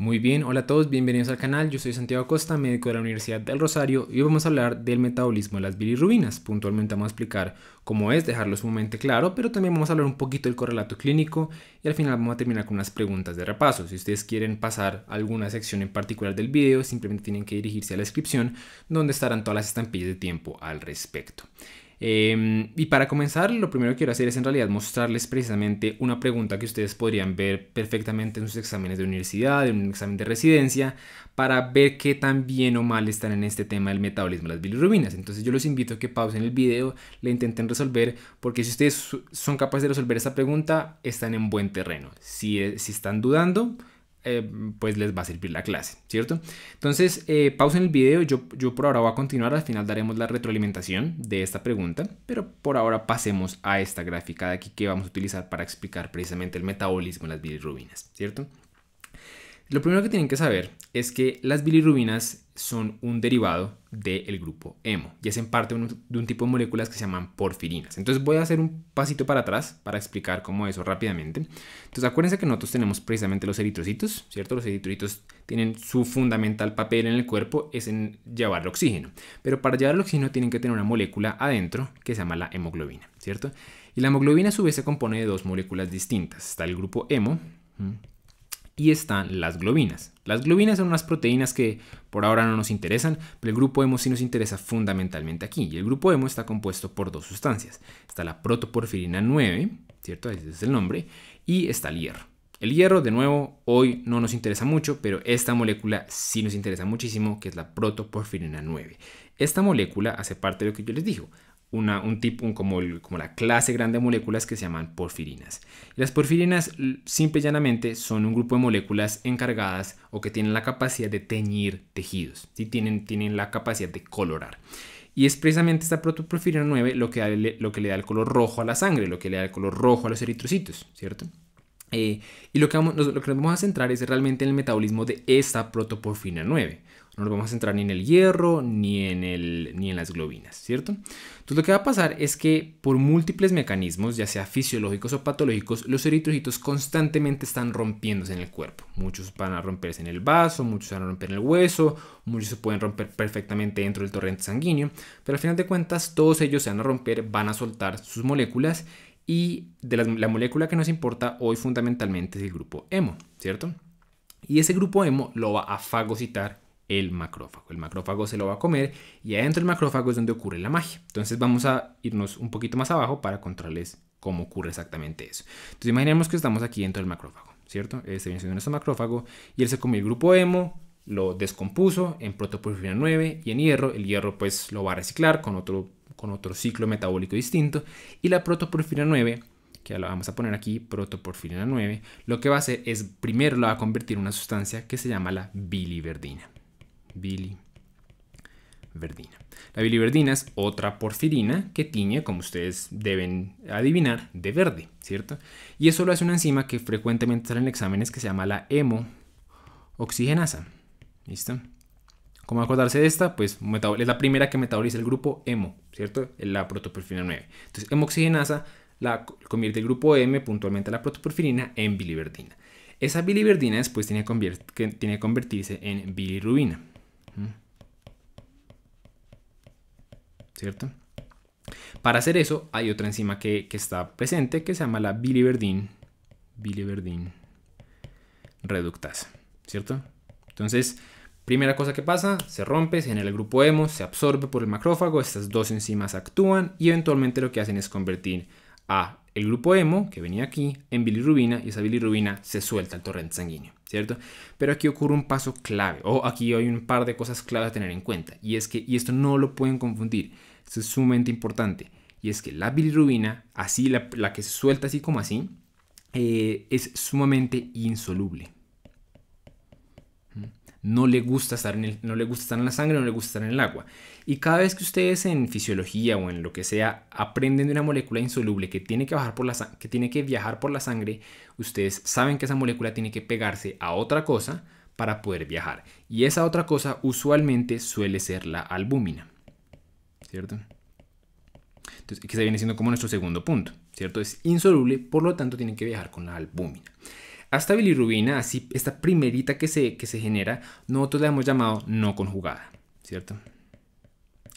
Muy bien, hola a todos, bienvenidos al canal. Yo soy Santiago Costa, médico de la Universidad del Rosario y hoy vamos a hablar del metabolismo de las bilirrubinas. Puntualmente vamos a explicar cómo es, dejarlo sumamente claro, pero también vamos a hablar un poquito del correlato clínico y al final vamos a terminar con unas preguntas de repaso. Si ustedes quieren pasar alguna sección en particular del video, simplemente tienen que dirigirse a la descripción donde estarán todas las estampillas de tiempo al respecto. Em, y para comenzar, lo primero que quiero hacer es en realidad mostrarles precisamente una pregunta que ustedes podrían ver perfectamente en sus exámenes de universidad, en un examen de residencia, para ver qué tan bien o mal están en este tema del metabolismo de las bilirrubinas. Entonces yo los invito a que pausen el video, le intenten resolver, porque si ustedes son capaces de resolver esa pregunta, están en buen terreno. Si, eh, si están dudando, eh, pues les va a servir la clase, ¿cierto? Entonces, eh, pausen el video, yo, por ahora voy a continuar, al final daremos la retroalimentación de esta pregunta, pero por ahora pasemos a esta gráfica de aquí que vamos a utilizar para explicar precisamente el metabolismo de las bilirrubinas, ¿cierto? Lo primero que tienen que saber es que las bilirrubinas son un derivado del grupo hemo y es en parte de un tipo de moléculas que se llaman porfirinas. Entonces voy a hacer un pasito para atrás para explicar cómo eso rápidamente. Entonces acuérdense que nosotros tenemos precisamente los eritrocitos, ¿cierto? Los eritrocitos tienen su fundamental papel en el cuerpo es en llevar el oxígeno, pero para llevar el oxígeno tienen que tener una molécula adentro que se llama la hemoglobina, ¿cierto? Y la hemoglobina a su vez se compone de dos moléculas distintas. Está el grupo hemo, y están las globinas. Las globinas son unas proteínas que por ahora no nos interesan, pero el grupo hemo sí nos interesa fundamentalmente aquí. Y el grupo hemo está compuesto por dos sustancias. Está la protoporfirina 9, ¿cierto? Ese es el nombre, y está el hierro. El hierro, de nuevo, hoy no nos interesa mucho, pero esta molécula sí nos interesa muchísimo, que es la protoporfirina 9. Esta molécula hace parte de lo que yo les digo, un tipo, como, como, la clase grande de moléculas que se llaman porfirinas. las porfirinas simple y llanamente son un grupo de moléculas encargadas o que tienen la capacidad de teñir tejidos, ¿sí? tienen, tienen la capacidad de colorar. Y es precisamente esta protoporfirina 9 lo que, lo que le da el color rojo a la sangre, lo que le da el color rojo a los eritrocitos, ¿cierto? Eh, y lo que, lo que nos vamos a centrar es realmente en el metabolismo de esta protoporfirina 9. No nos vamos a centrar ni en el hierro ni en, el, ni en las globinas, ¿cierto? Entonces lo que va a pasar es que por múltiples mecanismos, ya sea fisiológicos o patológicos, los eritrocitos constantemente están rompiéndose en el cuerpo. Muchos van a romperse en el vaso, muchos van a romper en el hueso, muchos se pueden romper perfectamente dentro del torrente sanguíneo, pero al final de cuentas todos ellos se van a romper, van a soltar sus moléculas y de la, la molécula que nos importa hoy fundamentalmente es el grupo hemo, ¿cierto? Y ese grupo hemo lo va a fagocitar el macrófago. El macrófago se lo va a comer y adentro del macrófago es donde ocurre la magia. Entonces vamos a irnos un poquito más abajo para contarles cómo ocurre exactamente eso. Entonces imaginemos que estamos aquí dentro del macrófago, ¿cierto? Este viene siendo nuestro macrófago y él se comió el grupo hemo, lo descompuso en protoporfirina 9 y en hierro. El hierro pues lo va a reciclar con otro, con otro ciclo metabólico distinto y la protoporfina 9 que la vamos a poner aquí, protoporfirina 9, lo que va a hacer es primero la va a convertir en una sustancia que se llama la biliverdina biliverdina. La biliverdina es otra porfirina que tiñe, como ustedes deben adivinar, de verde, ¿cierto? Y eso lo hace una enzima que frecuentemente sale en exámenes que se llama la hemooxigenasa. ¿Listo? ¿Cómo acordarse de esta? Pues es la primera que metaboliza el grupo hemo, ¿cierto? La protoporfirina 9. Entonces, hemooxigenasa la convierte el grupo M, puntualmente la protoporfirina, en biliverdina. Esa biliverdina después tiene que, tiene que convertirse en bilirubina. Mm. ¿Cierto? Para hacer eso hay otra enzima que, está presente que se llama la biliverdin, biliverdin reductasa. ¿Cierto? Entonces, primera cosa que pasa, se rompe, se genera el grupo hemo, se absorbe por el macrófago, estas dos enzimas actúan y eventualmente lo que hacen es convertir a el grupo hemo, que venía aquí, en bilirrubina, y esa bilirrubina se suelta al torrente sanguíneo, ¿cierto? Pero aquí ocurre un paso clave, o aquí hay un par de cosas claves a tener en cuenta, y es que, y esto no lo pueden confundir, es sumamente importante, y es que la bilirrubina, así, la, que se suelta así como así, eh, es sumamente insoluble, no le gusta estar en no le gusta estar la sangre, no le gusta estar en el agua. Y cada vez que ustedes en fisiología o en lo que sea aprenden de una molécula insoluble que tiene que, viajar por la sangre, ustedes saben que esa molécula tiene que pegarse a otra cosa para poder viajar. Y esa otra cosa usualmente suele ser la albúmina. ¿Cierto? Entonces, que se viene siendo como nuestro segundo punto, ¿cierto? Es insoluble, por lo tanto tiene que viajar con la albúmina. A esta bilirrubina, así esta primerita que se, que se genera, nosotros la hemos llamado no conjugada, ¿cierto?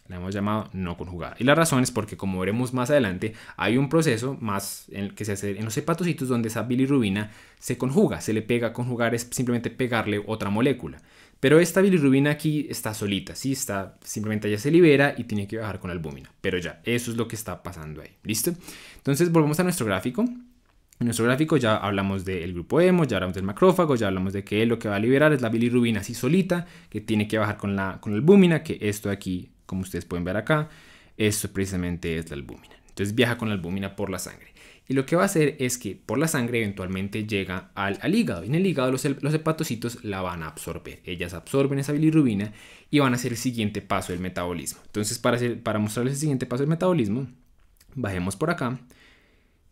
La hemos llamado no conjugada. Y la razón es porque, como veremos más adelante, hay un proceso más que se hace en los hepatocitos donde esa bilirrubina se conjuga, se le pega, conjugar es simplemente pegarle otra molécula. Pero esta bilirrubina aquí está solita, ¿sí? Está, simplemente ya se libera y tiene que bajar con la albúmina. Pero ya, eso es lo que está pasando ahí, ¿listo? Entonces volvemos a nuestro gráfico. En nuestro gráfico ya hablamos del grupo hemo, ya hablamos del macrófago, ya hablamos de que lo que va a liberar es la bilirrubina así solita, que tiene que bajar con la, con la albúmina, que esto de aquí, como ustedes pueden ver acá, esto precisamente es la albúmina. Entonces viaja con la albúmina por la sangre. Y lo que va a hacer es que por la sangre eventualmente llega al, hígado. Y en el hígado los, hepatocitos la van a absorber. Ellas absorben esa bilirrubina y van a hacer el siguiente paso del metabolismo. Entonces para, para mostrarles el siguiente paso del metabolismo, bajemos por acá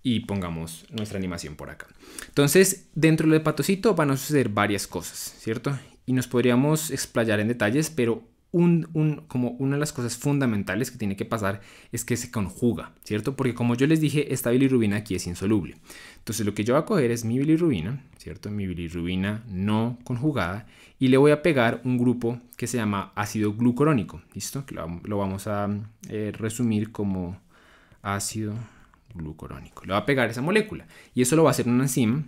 y pongamos nuestra animación por acá. Entonces, dentro del patocito van a suceder varias cosas, ¿cierto? Y nos podríamos explayar en detalles, pero un, como una de las cosas fundamentales que tiene que pasar es que se conjuga, ¿cierto? Porque como yo les dije, esta bilirrubina aquí es insoluble. Entonces lo que yo voy a coger es mi bilirrubina, ¿cierto? Mi bilirrubina no conjugada y le voy a pegar un grupo que se llama ácido glucorónico ¿listo? lo, vamos a eh, resumir como ácido glucorónico, Le va a pegar esa molécula. Y eso lo va a hacer una enzima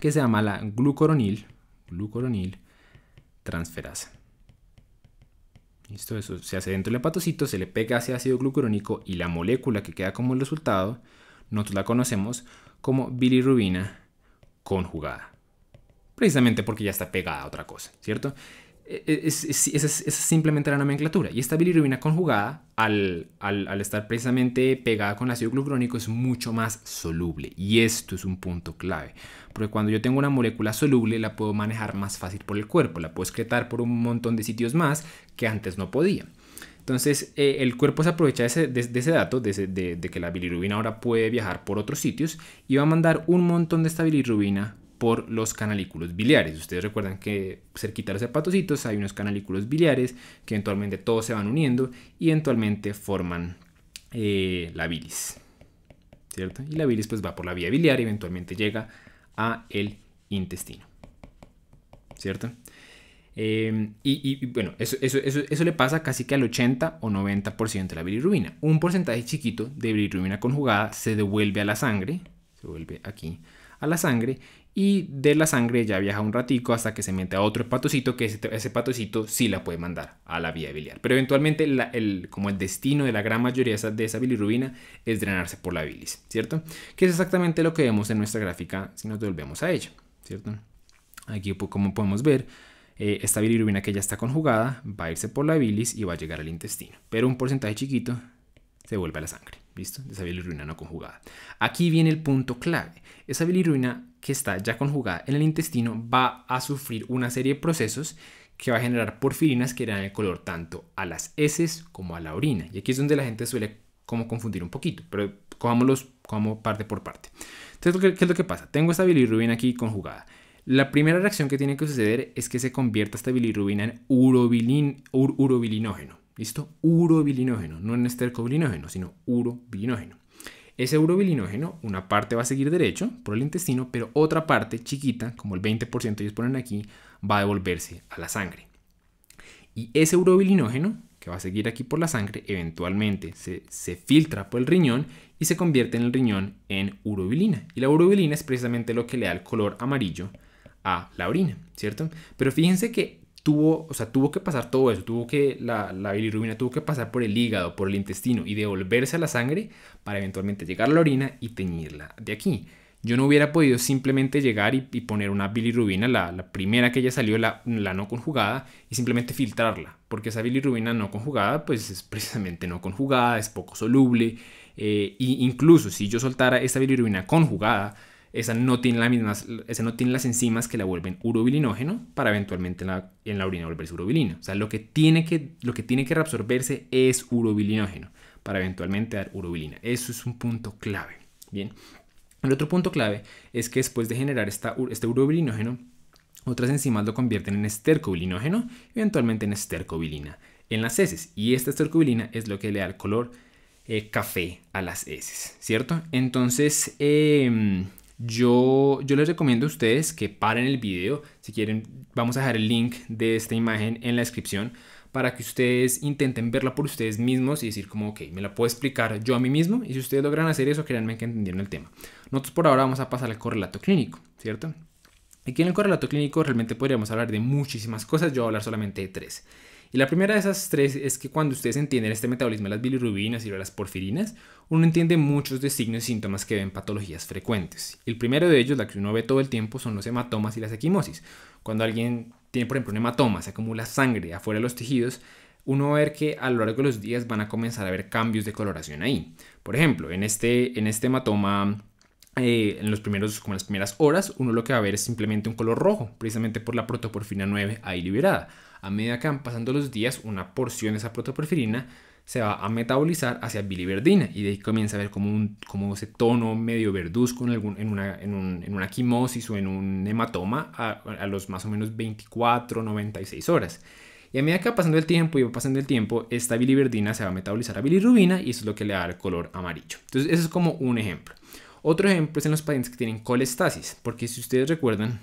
que se llama la glucoronil glucoronil transferasa. Listo, eso se hace dentro del hepatocito, se le pega ese ácido glucurónico y la molécula que queda como el resultado, nosotros la conocemos como bilirrubina conjugada. Precisamente porque ya está pegada a otra cosa, ¿cierto? E, e, es, es, simplemente la nomenclatura. Y esta bilirrubina conjugada, al, al, estar precisamente pegada con el ácido glucrónico, es mucho más soluble. Y esto es un punto clave. Porque cuando yo tengo una molécula soluble, la puedo manejar más fácil por el cuerpo. La puedo excretar por un montón de sitios más que antes no podía. Entonces, eh, el cuerpo se aprovecha de ese, dato, de, de, que la bilirrubina ahora puede viajar por otros sitios, y va a mandar un montón de esta bilirrubina por los canalículos biliares. Ustedes recuerdan que cerquita de los hepatocitos hay unos canalículos biliares que eventualmente todos se van uniendo y eventualmente forman eh, la bilis. ¿Cierto? Y la bilis pues va por la vía biliar y eventualmente llega a el intestino. ¿Cierto? Em, y, bueno, eso, le pasa casi que al 80 o 90% de la bilirrubina. Un porcentaje chiquito de bilirrubina conjugada se devuelve a la sangre, se vuelve aquí a la sangre y de la sangre ya viaja un ratico hasta que se mete a otro patocito, que ese, patocito hepatocito sí la puede mandar a la vía biliar. Pero eventualmente el, como el destino de la gran mayoría de esa, bilirrubina es drenarse por la bilis, ¿cierto? Que es exactamente lo que vemos en nuestra gráfica si nos devolvemos a ella, ¿cierto? Aquí pues, como podemos ver, eh, esta bilirrubina que ya está conjugada va a irse por la bilis y va a llegar al intestino, pero un porcentaje chiquito se vuelve a la sangre. ¿Listo? Esa bilirruina no conjugada. Aquí viene el punto clave. Esa bilirruina que está ya conjugada en el intestino va a sufrir una serie de procesos que va a generar porfirinas que dan el color tanto a las heces como a la orina. Y aquí es donde la gente suele como confundir un poquito, pero cojámoslos como parte por parte. Entonces, ¿qué es lo que pasa? Tengo esta bilirrubina aquí conjugada. La primera reacción que tiene que suceder es que se convierta esta bilirrubina en urobilin, urobilinógeno. ¿Listo? Urobilinógeno, no en estercobilinógeno, sino urobilinógeno. Ese urobilinógeno, una parte va a seguir derecho por el intestino, pero otra parte chiquita, como el 20% ellos ponen aquí, va a devolverse a la sangre. Y ese urobilinógeno, que va a seguir aquí por la sangre, eventualmente se, se, filtra por el riñón y se convierte en el riñón en urobilina. Y la urobilina es precisamente lo que le da el color amarillo a la orina, ¿cierto? Pero fíjense que tuvo, o sea, tuvo que pasar todo eso, tuvo que, la, bilirrubina tuvo que pasar por el hígado, por el intestino y devolverse a la sangre para eventualmente llegar a la orina y teñirla de aquí. Yo no hubiera podido simplemente llegar y, poner una bilirrubina, la, primera que ya salió, la, no conjugada, y simplemente filtrarla, porque esa bilirrubina no conjugada, pues es precisamente no conjugada, es poco soluble, e incluso si yo soltara esa bilirrubina conjugada, esa no tiene, no tiene las enzimas que la vuelven urobilinógeno para eventualmente en la, en orina volverse urobilina. O sea, lo que, tiene que, lo que tiene que reabsorberse es urobilinógeno para eventualmente dar urobilina. Eso es un punto clave. Bien. El otro punto clave es que después de generar esta, este urobilinógeno, otras enzimas lo convierten en estercobilinógeno y eventualmente en estercobilina en las heces. Y esta estercobilina es lo que le da el color eh, café a las heces, ¿cierto? Entonces, em, yo, yo les recomiendo a ustedes que paren el video. Si quieren, vamos a dejar el link de esta imagen en la descripción para que ustedes intenten verla por ustedes mismos y decir como, ok, me la puedo explicar yo a mí mismo y si ustedes logran hacer eso, créanme que entendieron el tema. Nosotros por ahora vamos a pasar al correlato clínico, ¿cierto? Aquí en el correlato clínico realmente podríamos hablar de muchísimas cosas, yo voy a hablar solamente de tres. Y la primera de esas tres es que cuando ustedes entienden este metabolismo de las bilirubinas y de las porfirinas, uno entiende muchos de signos y síntomas que ven patologías frecuentes. El primero de ellos, la que uno ve todo el tiempo, son los hematomas y las equimosis. Cuando alguien tiene, por ejemplo, un hematoma, se acumula sangre afuera de los tejidos, uno va a ver que a lo largo de los días van a comenzar a ver cambios de coloración ahí. Por ejemplo, en este, en este hematoma eh, en los primeros, como en las primeras horas, uno lo que va a ver es simplemente un color rojo, precisamente por la protoporfina 9 ahí liberada. A medida que van pasando los días, una porción de esa protoporfirina se va a metabolizar hacia biliverdina y de ahí comienza a ver como, un, como ese tono medio verduzco en, en, una, en, una, quimosis o en un hematoma a, los más o menos 24, 96 horas. Y a medida que va pasando el tiempo y va pasando el tiempo, esta biliverdina se va a metabolizar a bilirrubina y eso es lo que le da el color amarillo. Entonces, eso es como un ejemplo. Otro ejemplo es en los pacientes que tienen colestasis, porque si ustedes recuerdan,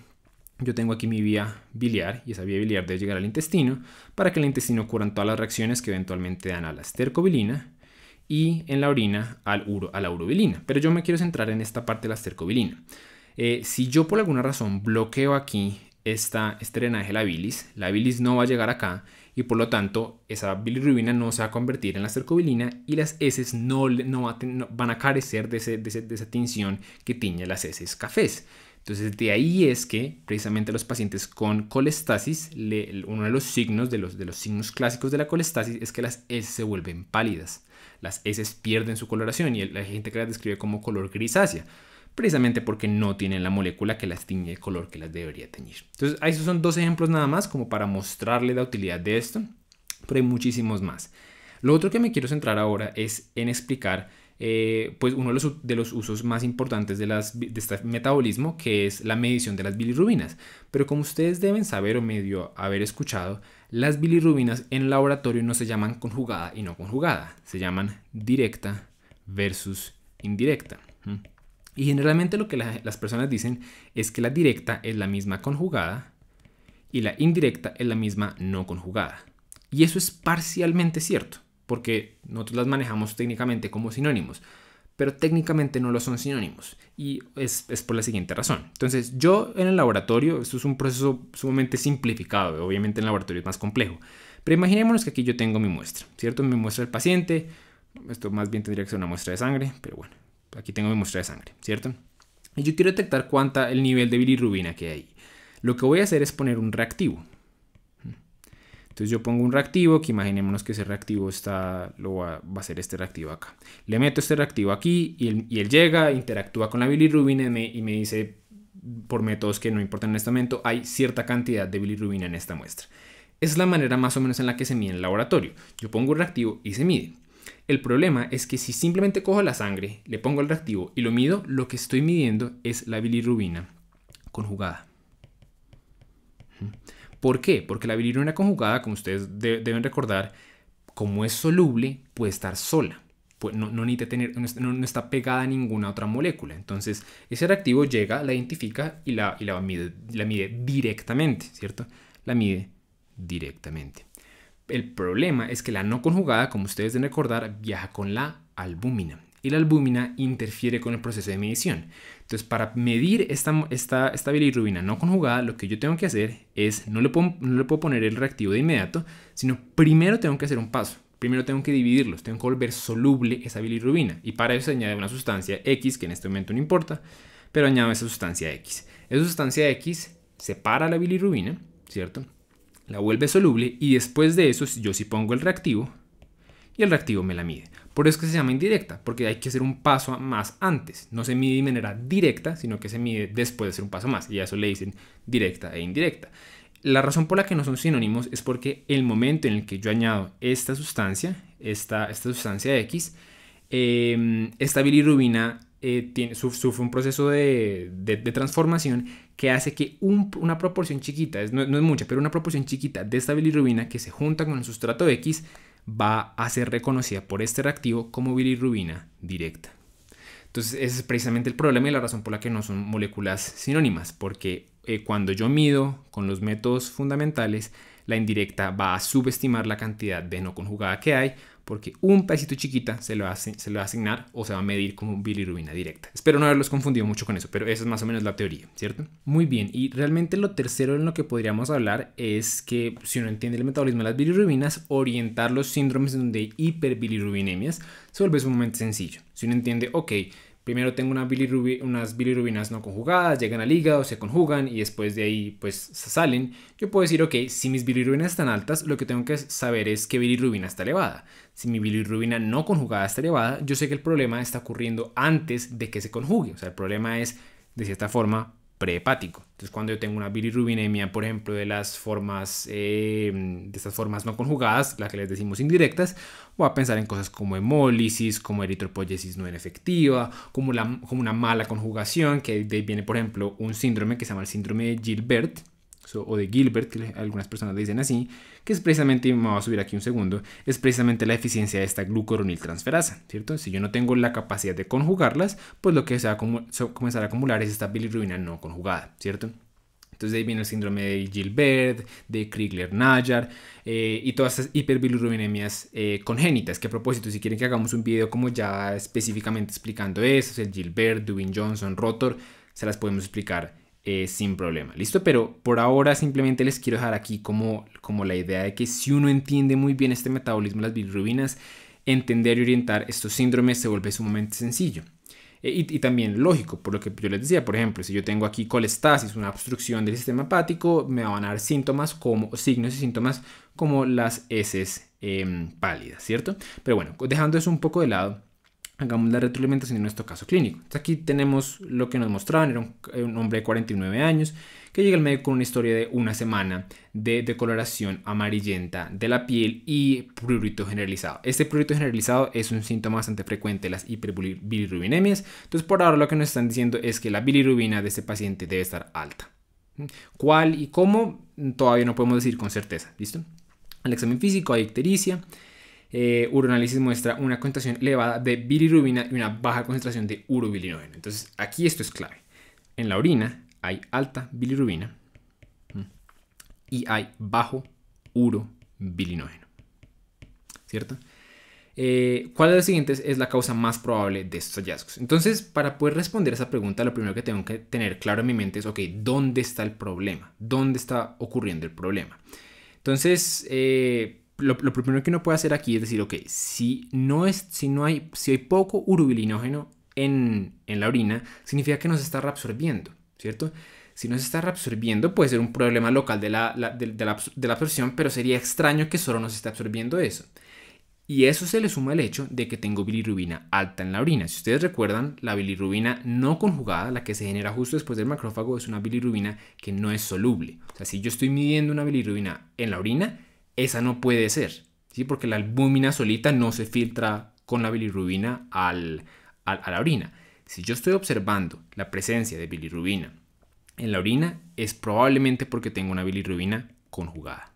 yo tengo aquí mi vía biliar y esa vía biliar debe llegar al intestino para que el intestino ocurran todas las reacciones que eventualmente dan a la estercobilina y en la orina al a la urobilina. Pero yo me quiero centrar en esta parte de la estercobilina. Eh, si yo por alguna razón bloqueo aquí esta, este drenaje la bilis, la bilis no va a llegar acá y por lo tanto esa bilirrubina no se va a convertir en la estercobilina y las heces no, van a carecer de, esa tinción que tiñe las heces cafés. Entonces, de ahí es que precisamente los pacientes con colestasis, uno de los signos, de los, de los signos clásicos de la colestasis, es que las S se vuelven pálidas. Las S pierden su coloración y la gente que las describe como color grisácea, precisamente porque no tienen la molécula que las tiñe el color que las debería teñir. Entonces, esos son dos ejemplos nada más como para mostrarle la utilidad de esto, pero hay muchísimos más. Lo otro que me quiero centrar ahora es en explicar eh, pues uno de los, usos más importantes de, las, este metabolismo, que es la medición de las bilirrubinas. Pero como ustedes deben saber o medio haber escuchado, las bilirrubinas en laboratorio no se llaman conjugada y no conjugada, se llaman directa versus indirecta. Mm. Y generalmente lo que las personas dicen es que la directa es la misma conjugada y la indirecta es la misma no conjugada. Y eso es parcialmente cierto porque nosotros las manejamos técnicamente como sinónimos, pero técnicamente no lo son sinónimos y es, por la siguiente razón. Entonces yo en el laboratorio, esto es un proceso sumamente simplificado, obviamente en el laboratorio es más complejo, pero imaginémonos que aquí yo tengo mi muestra, ¿cierto? Mi muestra del paciente, esto más bien tendría que ser una muestra de sangre, pero bueno, aquí tengo mi muestra de sangre, ¿cierto? Y yo quiero detectar cuánta el nivel de bilirrubina que hay. Lo que voy a hacer es poner un reactivo, entonces yo pongo un reactivo que imaginémonos que ese reactivo está, lo va, a ser este reactivo acá. Le meto este reactivo aquí y él, llega, interactúa con la bilirrubina y me, y me dice por métodos que no importan en este momento, hay cierta cantidad de bilirrubina en esta muestra. Es la manera más o menos en la que se mide en el laboratorio. Yo pongo un reactivo y se mide. El problema es que si simplemente cojo la sangre, le pongo el reactivo y lo mido, lo que estoy midiendo es la bilirrubina conjugada. ¿Por qué? Porque la bilirrubina conjugada, como ustedes deben recordar, como es soluble, puede estar sola. Pues no, tener, no, está pegada a ninguna otra molécula. Entonces, ese reactivo llega, la identifica y la, la mide directamente, ¿cierto? La mide directamente. El problema es que la no conjugada, como ustedes deben recordar, viaja con la albúmina y la albúmina interfiere con el proceso de medición. Entonces, para medir esta, esta, esta bilirrubina no conjugada, lo que yo tengo que hacer es, no le, puedo, poner el reactivo de inmediato, sino primero tengo que hacer un paso. Primero tengo que dividirlos, tengo que volver soluble esa bilirrubina. Y para eso añado una sustancia X, que en este momento no importa, pero añado esa sustancia X. Esa sustancia X separa la bilirrubina, ¿cierto? La vuelve soluble y después de eso yo sí pongo el reactivo y el reactivo me la mide. Por eso es que se llama indirecta, porque hay que hacer un paso más antes. No se mide de manera directa, sino que se mide después de hacer un paso más. Y a eso le dicen directa e indirecta. La razón por la que no son sinónimos es porque el momento en el que yo añado esta sustancia, esta, esta sustancia X, em, esta bilirrubina eh, tiene, sufre un proceso de, transformación que hace que una proporción chiquita, no, es mucha, pero una proporción chiquita de esta bilirrubina que se junta con el sustrato X va a ser reconocida por este reactivo como bilirrubina directa. Entonces ese es precisamente el problema y la razón por la que no son moléculas sinónimas, porque eh, cuando yo mido con los métodos fundamentales, la indirecta va a subestimar la cantidad de no conjugada que hay, porque un pedacito chiquita se le, va a, se le va a asignar o se va a medir como bilirubina directa. Espero no haberlos confundido mucho con eso, pero esa es más o menos la teoría, ¿cierto? Muy bien, y realmente lo tercero en lo que podríamos hablar es que si uno entiende el metabolismo de las bilirubinas, orientar los síndromes donde hay hiperbilirubinemias se vuelve sumamente sencillo. Si uno entiende, ok, primero tengo unas bilirubinas no conjugadas, llegan al hígado, se conjugan y después de ahí pues salen, yo puedo decir, ok, si mis bilirubinas están altas, lo que tengo que saber es qué bilirrubina está elevada. Si mi bilirrubina no conjugada está elevada, yo sé que el problema está ocurriendo antes de que se conjugue. O sea, el problema es, de cierta forma, prehepático. Entonces, cuando yo tengo una bilirrubinemia, por ejemplo, de las formas, eh, de estas formas no conjugadas, las que les decimos indirectas, voy a pensar en cosas como hemólisis, como eritropoyesis no en efectiva, como, como una mala conjugación, que viene, por ejemplo, un síndrome que se llama el síndrome de Gilbert, o de Gilbert, que algunas personas dicen así, que es precisamente, me voy a subir aquí un segundo, es precisamente la eficiencia de esta transferasa ¿cierto? Si yo no tengo la capacidad de conjugarlas, pues lo que se va a comenzar a acumular es esta bilirrubina no conjugada, ¿cierto? Entonces ahí viene el síndrome de Gilbert, de Kriegler-Najar eh, y todas estas hiperbilirrubinemias eh, congénitas. Que a propósito, si quieren que hagamos un video como ya específicamente explicando eso, el Gilbert, Dubin-Johnson, Rotor, se las podemos explicar eh, sin problema, ¿listo? Pero por ahora simplemente les quiero dejar aquí como, como la idea de que si uno entiende muy bien este metabolismo de las bilirrubinas, entender y orientar estos síndromes se vuelve sumamente sencillo. Eh, y, también lógico, por lo que yo les decía, por ejemplo, si yo tengo aquí colestasis, una obstrucción del sistema hepático, me van a dar síntomas como, signos y síntomas como las heces em, pálidas, ¿cierto? Pero bueno, dejando eso un poco de lado, hagamos la retroalimentación en nuestro caso clínico. aquí tenemos lo que nos mostraban, era un, eh, hombre de 49 años que llega al médico con una historia de una semana de decoloración amarillenta de la piel y prurito generalizado. Este prurito generalizado es un síntoma bastante frecuente de las hiperbilirubinemias, entonces por ahora lo que nos están diciendo es que la bilirubina de este paciente debe estar alta. ¿Cuál y cómo? Todavía no podemos decir con certeza, ¿listo? Al examen físico hay ictericia, eh, uroanálisis muestra una concentración elevada de bilirubina y una baja concentración de urobilinógeno. Entonces, aquí esto es clave. En la orina hay alta bilirubina mm, y hay bajo urobilinógeno. ¿Cierto? Eh, ¿Cuál de los siguientes es la causa más probable de estos hallazgos? Entonces, para poder responder esa pregunta, lo primero que tengo que tener claro en mi mente es, ok, ¿dónde está el problema? ¿Dónde está ocurriendo el problema? Entonces, eh, lo, primero que uno puede hacer aquí es decir, ok, si no, es, si no hay, si hay poco urubilinógeno en, la orina, significa que no se está reabsorbiendo, ¿cierto? Si no se está reabsorbiendo, puede ser un problema local de la, de, la, absorción, pero sería extraño que solo no se esté absorbiendo eso. Y eso se le suma al hecho de que tengo bilirrubina alta en la orina. Si ustedes recuerdan, la bilirrubina no conjugada, la que se genera justo después del macrófago, es una bilirrubina que no es soluble. O sea, si yo estoy midiendo una bilirrubina en la orina, esa no puede ser, ¿sí? porque la albúmina solita no se filtra con la bilirrubina a la orina. Si yo estoy observando la presencia de bilirrubina en la orina, es probablemente porque tengo una bilirrubina conjugada.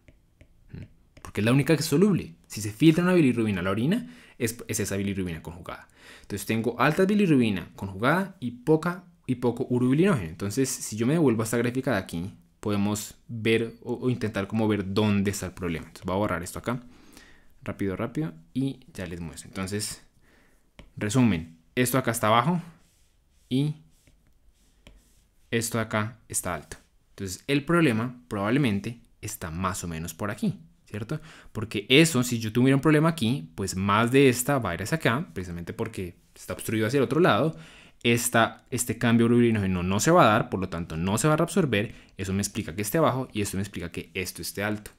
Porque es la única que es soluble. Si se filtra una bilirrubina a la orina, es, esa bilirrubina conjugada. Entonces tengo alta bilirrubina conjugada y poca y poco urobilinógeno. Entonces, si yo me devuelvo a esta gráfica de aquí, podemos ver o, intentar como ver dónde está el problema. Entonces voy a borrar esto acá. Rápido, rápido. Y ya les muestro. Entonces, resumen. Esto acá está abajo. Y esto acá está alto. Entonces el problema probablemente está más o menos por aquí. ¿Cierto? Porque eso, si yo tuviera un problema aquí, pues más de esta va a ir hacia acá, precisamente porque está obstruido hacia el otro lado, esta, este cambio urinógeno no se va a dar, por lo tanto no se va a reabsorber, eso me explica que esté abajo y esto me explica que esto esté alto,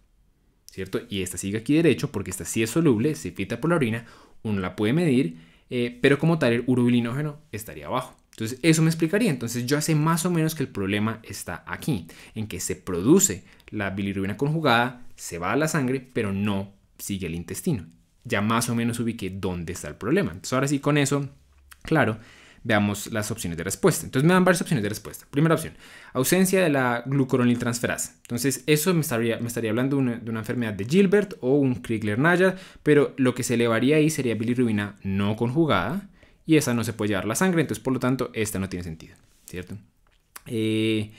¿cierto? Y esta sigue aquí derecho porque esta sí es soluble, se filtra por la orina, uno la puede medir, eh, pero como tal el urobilinógeno estaría abajo. Entonces eso me explicaría, entonces yo sé más o menos que el problema está aquí, en que se produce la bilirrubina conjugada, se va a la sangre, pero no sigue el intestino. Ya más o menos ubiqué dónde está el problema. Entonces ahora sí con eso, claro, veamos las opciones de respuesta. Entonces me dan varias opciones de respuesta. Primera opción, ausencia de la glucoronil transferasa Entonces eso me estaría, me estaría hablando de una enfermedad de Gilbert o un Kriegler-Najar, pero lo que se elevaría ahí sería bilirrubina no conjugada y esa no se puede llevar la sangre, entonces por lo tanto esta no tiene sentido, ¿cierto? Eh,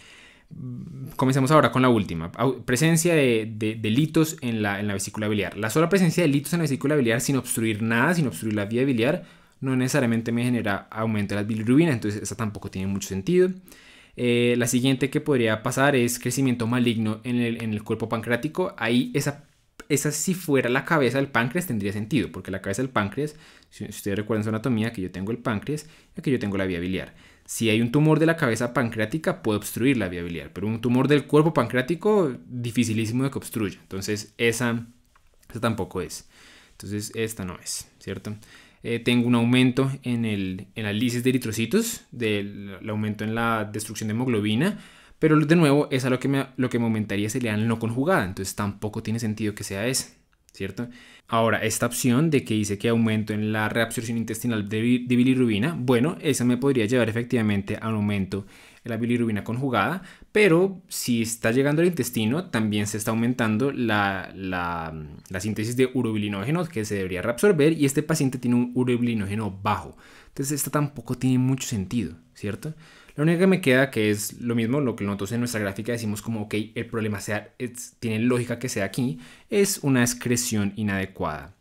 comencemos ahora con la última. Presencia de, de, litos en la, en la vesícula biliar. La sola presencia de litos en la vesícula biliar sin obstruir nada, sin obstruir la vía biliar, no necesariamente me genera aumento de la bilirubina, entonces esa tampoco tiene mucho sentido. Eh, la siguiente que podría pasar es crecimiento maligno en el, cuerpo pancreático. Ahí esa, esa si fuera la cabeza del páncreas tendría sentido, porque la cabeza del páncreas, si, ustedes recuerdan su anatomía, que yo tengo el páncreas y aquí yo tengo la vía biliar. Si hay un tumor de la cabeza pancreática, puede obstruir la vía biliar, pero un tumor del cuerpo pancreático, dificilísimo de que obstruya. Entonces, esa, esa tampoco es. Entonces, esta no es, ¿cierto? Eh, tengo un aumento en, el, en la lisis de eritrocitos, del el aumento en la destrucción de hemoglobina, pero de nuevo, a lo que me, lo que me aumentaría sería la no conjugada, entonces tampoco tiene sentido que sea esa. ¿Cierto? Ahora, esta opción de que dice que aumento en la reabsorción intestinal de, de bilirrubina, bueno, esa me podría llevar efectivamente a un aumento la bilirubina conjugada, pero si está llegando al intestino, también se está aumentando la, síntesis de urobilinógeno que se debería reabsorber y este paciente tiene un urobilinógeno bajo. Entonces, esta tampoco tiene mucho sentido, ¿cierto? Lo único que me queda, que es lo mismo, lo que nosotros en nuestra gráfica decimos como, ok, el problema sea, tiene lógica que sea aquí, es una excreción inadecuada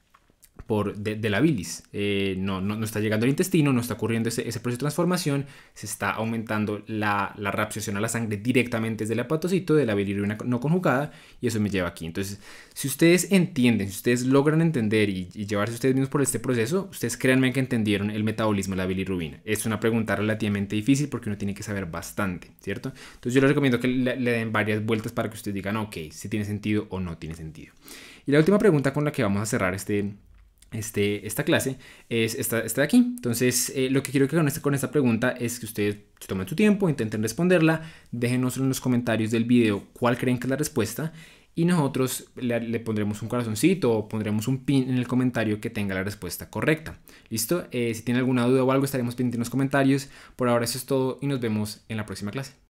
de, la bilis. Eh, no, no, está llegando al intestino, no está ocurriendo ese, ese proceso de transformación, se está aumentando la, la reabsorción a la sangre directamente desde el hepatocito, de la bilirrubina no conjugada, y eso me lleva aquí. Entonces, si ustedes entienden, si ustedes logran entender y, llevarse ustedes mismos por este proceso, ustedes créanme que entendieron el metabolismo de la bilirrubina. Es una pregunta relativamente difícil porque uno tiene que saber bastante, ¿cierto? Entonces, yo les recomiendo que le, le den varias vueltas para que ustedes digan, ok, si tiene sentido o no tiene sentido. Y la última pregunta con la que vamos a cerrar este este, esta clase es esta, aquí. Entonces, eh, lo que quiero que con esta, con esta pregunta es que ustedes tomen su tiempo, intenten responderla, déjenos en los comentarios del video cuál creen que es la respuesta y nosotros le, pondremos un corazoncito o pondremos un pin en el comentario que tenga la respuesta correcta. ¿Listo? Eh, si tienen alguna duda o algo, estaremos pendientes en los comentarios. Por ahora eso es todo y nos vemos en la próxima clase.